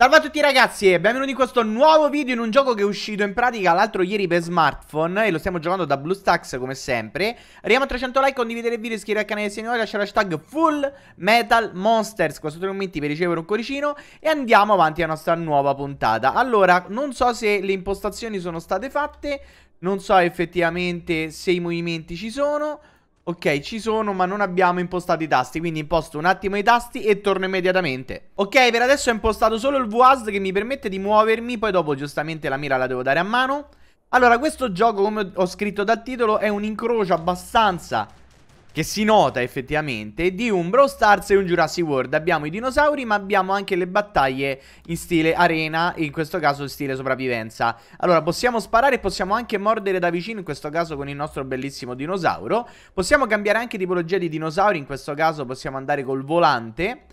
Salve a tutti ragazzi e benvenuti in questo nuovo video in un gioco che è uscito in pratica l'altro ieri per smartphone e lo stiamo giocando da BlueStacks come sempre Arriviamo a 300 like, condividere il video, iscrivervi al canale se non lasciare hashtag Full Metal Monsters Questo sotto i commenti per ricevere un cuoricino e andiamo avanti alla nostra nuova puntata Allora, non so se le impostazioni sono state fatte, non so effettivamente se i movimenti ci sono Ok, ci sono, ma non abbiamo impostato i tasti, quindi imposto un attimo i tasti e torno immediatamente. Ok, per adesso ho impostato solo il WASD che mi permette di muovermi, poi dopo giustamente la mira la devo dare a mano. Allora, questo gioco, come ho scritto dal titolo, è un incrocio abbastanza che si nota effettivamente, di un Brawl Stars e un Jurassic World. Abbiamo i dinosauri, ma abbiamo anche le battaglie in stile arena, in questo caso in stile sopravvivenza. Allora, possiamo sparare e possiamo anche mordere da vicino, in questo caso con il nostro bellissimo dinosauro. Possiamo cambiare anche tipologia di dinosauri, in questo caso possiamo andare col volante.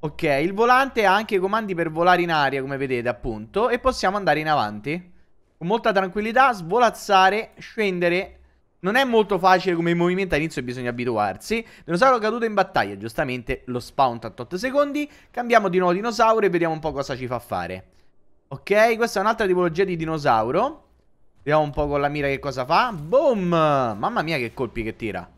Ok, il volante ha anche comandi per volare in aria, come vedete appunto, e possiamo andare in avanti. Con molta tranquillità, svolazzare, scendere non è molto facile come movimento all'inizio bisogna abituarsi. Dinosauro caduto in battaglia, giustamente lo spawn a 8 secondi. Cambiamo di nuovo dinosauro e vediamo un po' cosa ci fa fare. Ok, questa è un'altra tipologia di dinosauro. Vediamo un po' con la mira che cosa fa. Boom! Mamma mia che colpi che tira.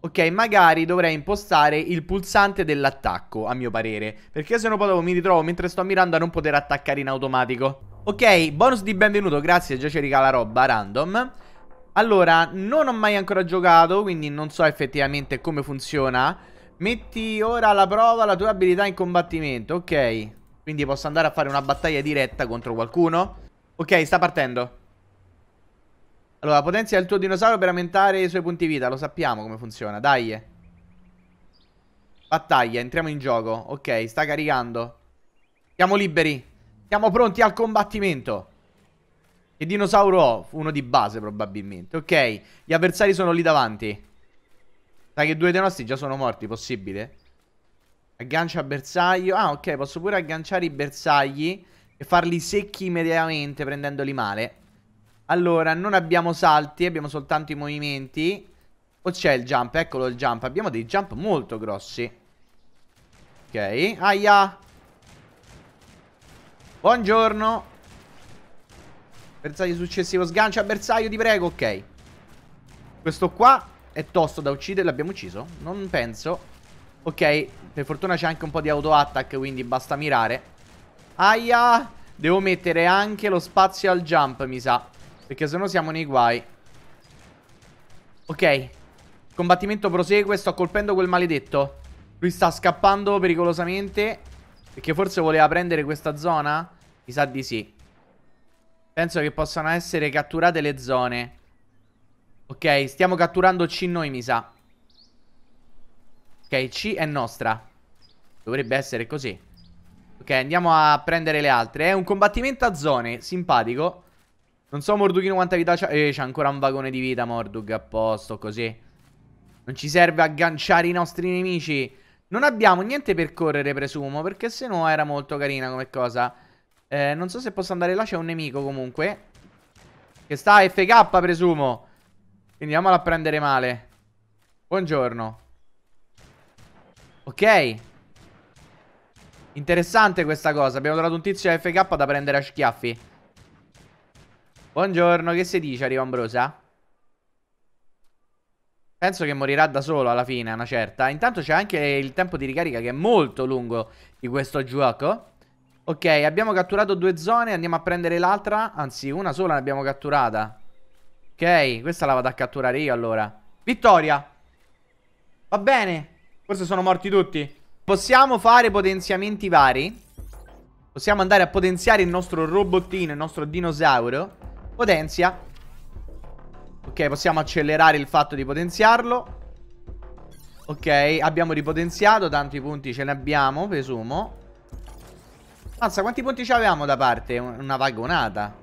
Ok, magari dovrei impostare il pulsante dell'attacco, a mio parere. Perché se no poi mi ritrovo mentre sto mirando a non poter attaccare in automatico. Ok, bonus di benvenuto, grazie, già ci regala roba, random. Allora, non ho mai ancora giocato, quindi non so effettivamente come funziona. Metti ora alla prova la tua abilità in combattimento, ok. Quindi posso andare a fare una battaglia diretta contro qualcuno. Ok, sta partendo. Allora, potenzia il tuo dinosauro per aumentare i suoi punti vita, lo sappiamo come funziona, dai. Battaglia, entriamo in gioco. Ok, sta caricando. Siamo liberi. Siamo pronti al combattimento. Che dinosauro ho? Uno di base probabilmente. Ok, gli avversari sono lì davanti. Sai che due dei nostri già sono morti, possibile? a bersaglio. Ah, ok, posso pure agganciare i bersagli e farli secchi immediatamente prendendoli male. Allora, non abbiamo salti, abbiamo soltanto i movimenti. O c'è il jump? Eccolo il jump. Abbiamo dei jump molto grossi. Ok, aia. Buongiorno. Bersaglio successivo, sgancia bersaglio, ti prego, ok. Questo qua è tosto da uccidere, l'abbiamo ucciso? Non penso. Ok, per fortuna c'è anche un po' di auto-attack, quindi basta mirare. Aia! Devo mettere anche lo spazio al jump, mi sa. Perché sennò siamo nei guai. Ok. Combattimento prosegue, sto colpendo quel maledetto. Lui sta scappando pericolosamente. Perché forse voleva prendere questa zona? Mi sa di sì. Penso che possano essere catturate le zone. Ok, stiamo catturando C noi, mi sa. Ok, C è nostra. Dovrebbe essere così. Ok, andiamo a prendere le altre. È un combattimento a zone, simpatico. Non so Mordughino quanta vita c'ha. Eh, c'ha ancora un vagone di vita Mordug, a posto, così. Non ci serve agganciare i nostri nemici. Non abbiamo niente per correre, presumo, perché se no era molto carina come cosa. Eh, non so se posso andare là, c'è un nemico comunque. Che sta a FK, presumo. Quindi andiamolo a prendere male. Buongiorno. Ok. Interessante questa cosa. Abbiamo trovato un tizio a FK da prendere a schiaffi. Buongiorno, che si dice, arriva Ambrosa? Penso che morirà da solo alla fine, una certa. Intanto c'è anche il tempo di ricarica che è molto lungo di questo gioco. Ok, abbiamo catturato due zone, andiamo a prendere l'altra. Anzi, una sola l'abbiamo catturata. Ok, questa la vado a catturare io allora. Vittoria! Va bene. Forse sono morti tutti. Possiamo fare potenziamenti vari. Possiamo andare a potenziare il nostro robottino, il nostro dinosauro. Potenzia. Ok, possiamo accelerare il fatto di potenziarlo. Ok, abbiamo ripotenziato, tanti punti ce ne abbiamo, presumo. Mazza, quanti punti ci avevamo da parte? Una vagonata.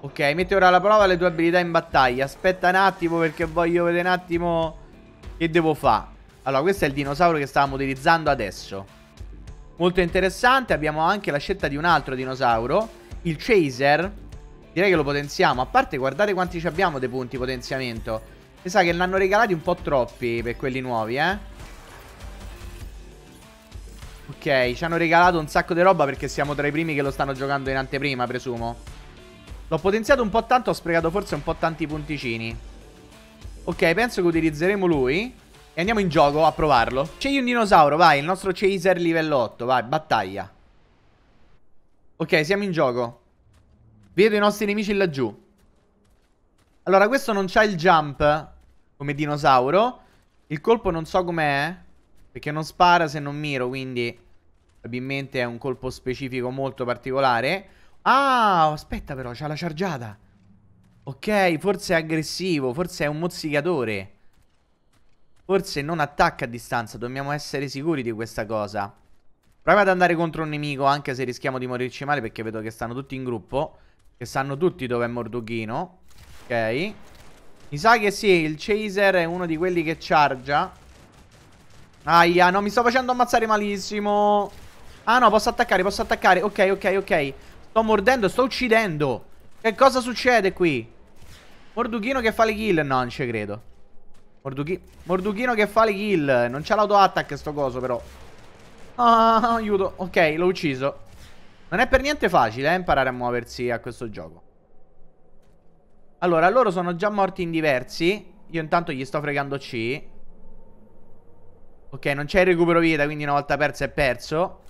Ok, metti ora alla prova le tue abilità in battaglia. Aspetta un attimo perché voglio vedere un attimo che devo fare. Allora, questo è il dinosauro che stavamo utilizzando adesso. Molto interessante. Abbiamo anche la scelta di un altro dinosauro. Il Chaser. Direi che lo potenziamo. A parte, guardate quanti ci abbiamo dei punti potenziamento. Mi sa che ne hanno regalati un po' troppi per quelli nuovi, eh. Ok, ci hanno regalato un sacco di roba perché siamo tra i primi che lo stanno giocando in anteprima, presumo. L'ho potenziato un po' tanto, ho sprecato forse un po' tanti punticini. Ok, penso che utilizzeremo lui. E andiamo in gioco a provarlo. C'è un dinosauro, vai, il nostro chaser livello 8, vai, battaglia. Ok, siamo in gioco. Vedo i nostri nemici laggiù. Allora, questo non c'ha il jump come dinosauro. Il colpo non so com'è. Perché non spara se non miro, quindi probabilmente è un colpo specifico molto particolare. Ah, aspetta però, c'ha la chargiata. Ok, forse è aggressivo, forse è un mozzicatore. Forse non attacca a distanza, dobbiamo essere sicuri di questa cosa. Proviamo ad andare contro un nemico, anche se rischiamo di morirci male, perché vedo che stanno tutti in gruppo. Che sanno tutti dove è Mordughino. Ok. Mi sa che sì, il Chaser è uno di quelli che chargia. Aia, no, mi sto facendo ammazzare malissimo. Ah no, posso attaccare, posso attaccare. Ok, ok, ok. Sto mordendo, sto uccidendo. Che cosa succede qui? Morduchino che fa le kill. No, non ci credo. Morduchi... Morduchino che fa le kill. Non c'ha l'auto-attack sto coso, però. Ah, aiuto. Ok, l'ho ucciso. Non è per niente facile, eh, imparare a muoversi a questo gioco. Allora, loro sono già morti in diversi. Io intanto gli sto fregando C. Ok, non c'è il recupero vita, quindi una volta perso è perso.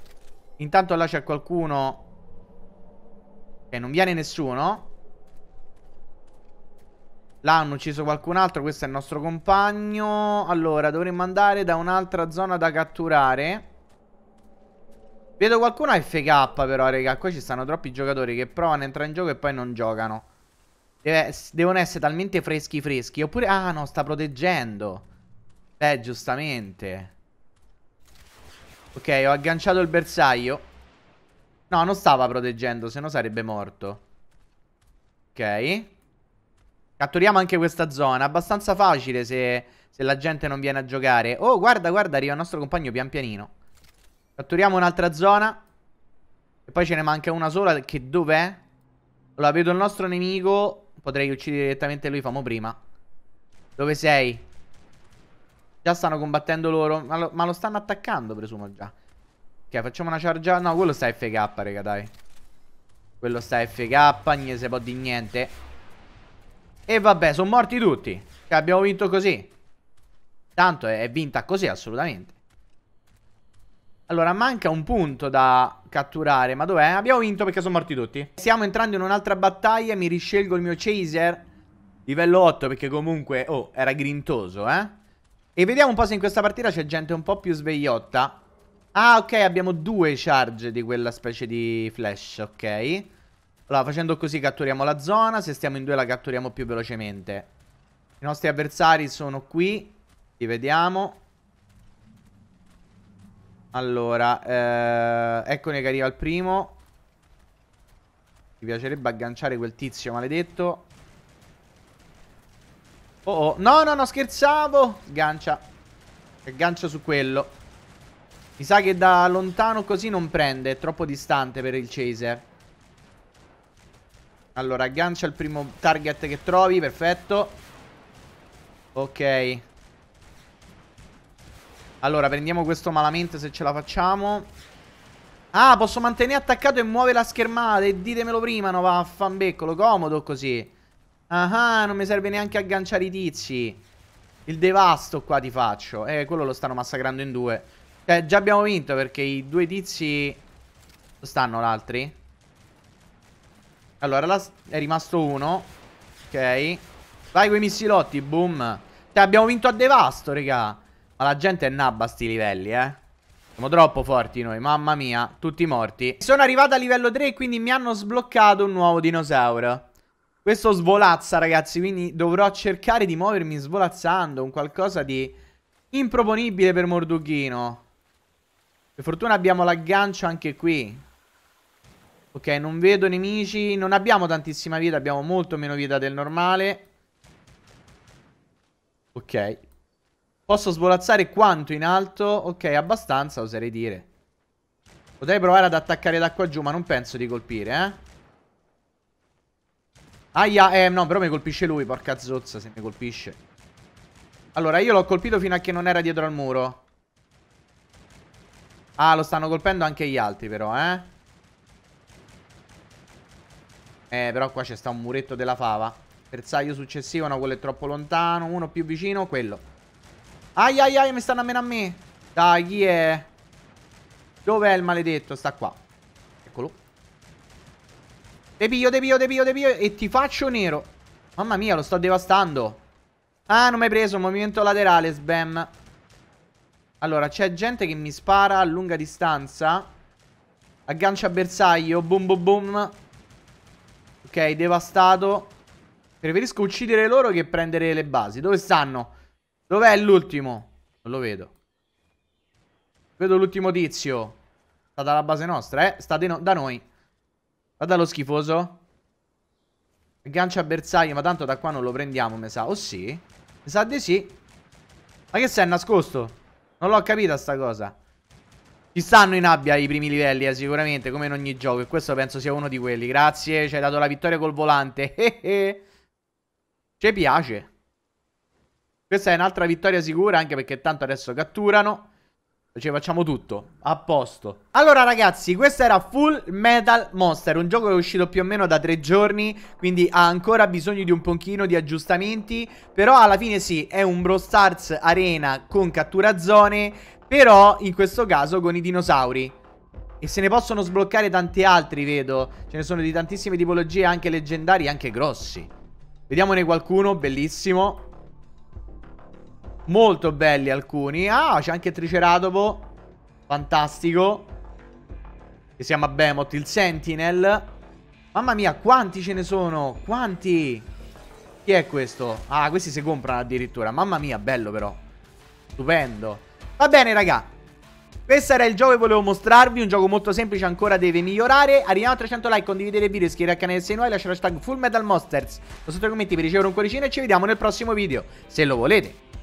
Intanto là c'è qualcuno... Ok, non viene nessuno. Là hanno ucciso qualcun altro, questo è il nostro compagno. Allora, dovremmo andare da un'altra zona da catturare. Vedo qualcuno FK però, raga. Qua ci stanno troppi giocatori che provano a entrare in gioco e poi non giocano. Deve, devono essere talmente freschi freschi. Oppure... Ah, no, sta proteggendo. Beh, giustamente. Ok, ho agganciato il bersaglio. No, non stava proteggendo, se no sarebbe morto. Ok. Catturiamo anche questa zona. Abbastanza facile se, se la gente non viene a giocare. Oh, guarda, guarda, arriva il nostro compagno pian pianino. Catturiamo un'altra zona. E poi ce ne manca una sola, che dov'è? Allora, vedo il nostro nemico. Potrei uccidere direttamente lui, famo prima. Dove sei? Già stanno combattendo loro. Ma lo, ma lo stanno attaccando, presumo già. Ok, facciamo una charge. No, quello sta FK, raga, dai. Quello sta FK, niente se può di niente. E vabbè, sono morti tutti. Cioè, abbiamo vinto così. Tanto è, è vinta così, assolutamente. Allora, manca un punto da catturare. Ma dov'è? Abbiamo vinto perché sono morti tutti. Stiamo entrando in un'altra battaglia. Mi riscelgo il mio chaser. Livello 8 perché comunque... Oh, era grintoso, eh? E vediamo un po' se in questa partita c'è gente un po' più svegliotta. Ah, ok, abbiamo due charge di quella specie di flash, ok. Allora, facendo così catturiamo la zona, se stiamo in due la catturiamo più velocemente. I nostri avversari sono qui, li vediamo. Allora, eh, eccone che arriva il primo. Mi piacerebbe agganciare quel tizio maledetto. Oh, oh. No, no, no, scherzavo. Sgancia. Aggancia su quello. Mi sa che da lontano così non prende. È troppo distante per il chaser. Allora, aggancia il primo target che trovi. Perfetto. Ok. Allora, prendiamo questo malamente se ce la facciamo. Ah, posso mantenere attaccato e muove la schermata. E ditemelo prima, no, vaffanbeccolo. Comodo così. Ah, ah, non mi serve neanche agganciare i tizi. Il devasto qua ti faccio. Eh, quello lo stanno massacrando in due. Cioè, già abbiamo vinto perché i due tizi... Stanno l'altri? Allora, là è rimasto uno. Ok. Vai quei missilotti, boom. Cioè, abbiamo vinto a devasto, raga. Ma la gente è nabba a sti livelli, eh. Siamo troppo forti noi, mamma mia. Tutti morti. Sono arrivato a livello 3, e quindi mi hanno sbloccato un nuovo dinosauro. Questo svolazza, ragazzi, quindi dovrò cercare di muovermi svolazzando, un qualcosa di improponibile per Mordughino. Per fortuna abbiamo l'aggancio anche qui. Ok, non vedo nemici, non abbiamo tantissima vita, abbiamo molto meno vita del normale. Ok. Posso svolazzare quanto in alto? Ok, abbastanza, oserei dire. Potrei provare ad attaccare da qua giù, ma non penso di colpire, eh. Aia, eh no, però mi colpisce lui, porca zozza se mi colpisce. Allora, io l'ho colpito fino a che non era dietro al muro. Ah, lo stanno colpendo anche gli altri però, eh. Eh, però qua c'è sta un muretto della fava. Bersaglio successivo, no, quello è troppo lontano. Uno più vicino, quello. Ai, ai, ai, mi stanno a meno a me. Dai, chi è? Dov'è il maledetto? Sta qua. Eccolo. Te piglio, te piglio, te piglio, te piglio e ti faccio nero. Mamma mia, lo sto devastando. Ah, non mi hai preso, movimento laterale, sbam. Allora, c'è gente che mi spara a lunga distanza. Aggancia bersaglio, boom boom boom. Ok, devastato. Preferisco uccidere loro che prendere le basi. Dove stanno? Dov'è l'ultimo? Non lo vedo. Vedo l'ultimo tizio. Sta dalla base nostra, eh? Sta no da noi. Guarda lo schifoso. Gancia bersaglio, ma tanto da qua non lo prendiamo, mi sa. O oh, sì? Mi sa di sì. Ma che sei nascosto? Non l'ho capita sta cosa. Ci stanno in abbia i primi livelli, eh, sicuramente, come in ogni gioco. E questo penso sia uno di quelli. Grazie, ci hai dato la vittoria col volante. ci piace. Questa è un'altra vittoria sicura, anche perché tanto adesso catturano. Cioè facciamo tutto A posto Allora ragazzi questo era Full Metal Monster Un gioco che è uscito più o meno da tre giorni Quindi ha ancora bisogno di un pochino di aggiustamenti Però alla fine sì È un Brawl Stars Arena con cattura zone Però in questo caso con i dinosauri e se ne possono sbloccare tanti altri, vedo. Ce ne sono di tantissime tipologie, anche leggendari, anche grossi. Vediamone qualcuno, bellissimo. Molto belli alcuni. Ah, c'è anche Triceratopo. Fantastico. Che si chiama Behemoth, il Sentinel. Mamma mia, quanti ce ne sono? Quanti? Chi è questo? Ah, questi si comprano addirittura. Mamma mia, bello però. Stupendo. Va bene, raga. Questo era il gioco che volevo mostrarvi, un gioco molto semplice ancora deve migliorare. Arriviamo a 300 like, condividete il video, iscrivetevi al canale se sei nuovi, lasciate hashtag Full Metal Monsters. Sotto i commenti per ricevere un cuoricino e ci vediamo nel prossimo video, se lo volete.